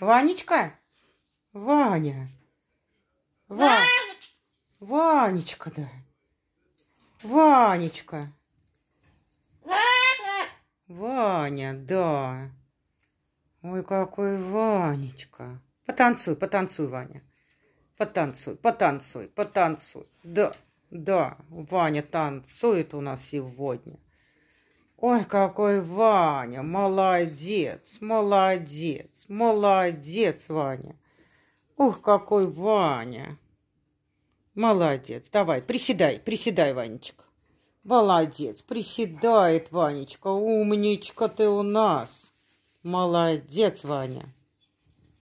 Ванечка? Ваня. Ва... Ванечка, да. Ванечка. Ваня, да. Ой, какой Ванечка. Потанцуй, потанцуй, Ваня. Потанцуй, потанцуй, потанцуй. Да, да, Ваня танцует у нас сегодня. Ой, какой Ваня, молодец, молодец, молодец, Ваня. Ух, какой Ваня. Молодец, давай, приседай, приседай, Ванечка. Молодец, приседает Ванечка, умничка ты у нас. Молодец, Ваня.